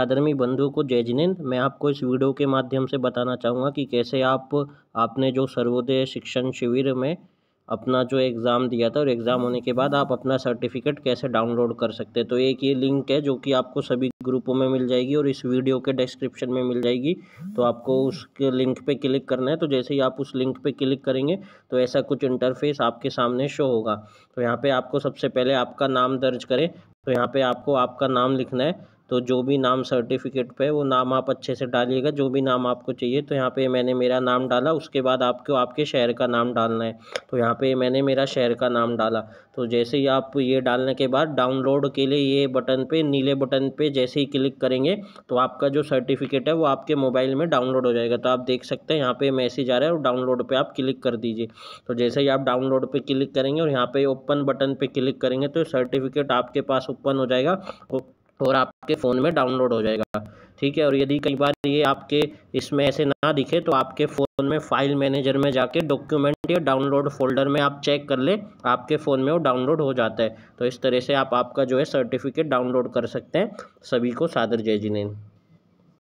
आदरणीय बंधु जय जिनेन्द्र मैं आपको इस वीडियो के माध्यम से बताना चाहूँगा कि कैसे आप आपने जो सर्वोदय शिक्षण शिविर में अपना जो एग्ज़ाम दिया था और एग्ज़ाम होने के बाद आप अपना सर्टिफिकेट कैसे डाउनलोड कर सकते हैं तो एक ये लिंक है जो कि आपको सभी ग्रुपों में मिल जाएगी और इस वीडियो के डिस्क्रिप्शन में मिल जाएगी तो आपको उस लिंक पर क्लिक करना है तो जैसे ही आप उस लिंक पर क्लिक करेंगे तो ऐसा कुछ इंटरफेस आपके सामने शो होगा तो यहाँ पर आपको सबसे पहले आपका नाम दर्ज करें तो यहाँ पर आपको आपका नाम लिखना है तो जो भी नाम सर्टिफिकेट पे वो नाम आप अच्छे से डालिएगा जो भी नाम आपको चाहिए तो यहाँ पे मैंने मेरा नाम डाला उसके बाद आपको आपके शहर का नाम डालना है तो यहाँ पे मैंने मेरा शहर का नाम डाला तो जैसे ही आप ये डालने के बाद डाउनलोड के लिए ये बटन पे नीले बटन पे जैसे ही क्लिक करेंगे तो आपका जो सर्टिफिकेट है वो आपके मोबाइल में डाउनलोड हो जाएगा तो आप देख सकते हैं यहाँ पर मैसेज आ रहा है और डाउनलोड पर आप क्लिक कर दीजिए तो जैसे ही आप डाउनलोड पर क्लिक करेंगे और यहाँ पर ओपन बटन पर क्लिक करेंगे तो सर्टिफिकेट आपके पास ओपन हो जाएगा और आपके फ़ोन में डाउनलोड हो जाएगा ठीक है और यदि कई बार ये आपके इसमें ऐसे ना दिखे तो आपके फ़ोन में फाइल मैनेजर में जाके डॉक्यूमेंट या डाउनलोड फोल्डर में आप चेक कर ले आपके फ़ोन में वो डाउनलोड हो जाता है तो इस तरह से आप आपका जो है सर्टिफिकेट डाउनलोड कर सकते हैं सभी को सादर जय जिनेन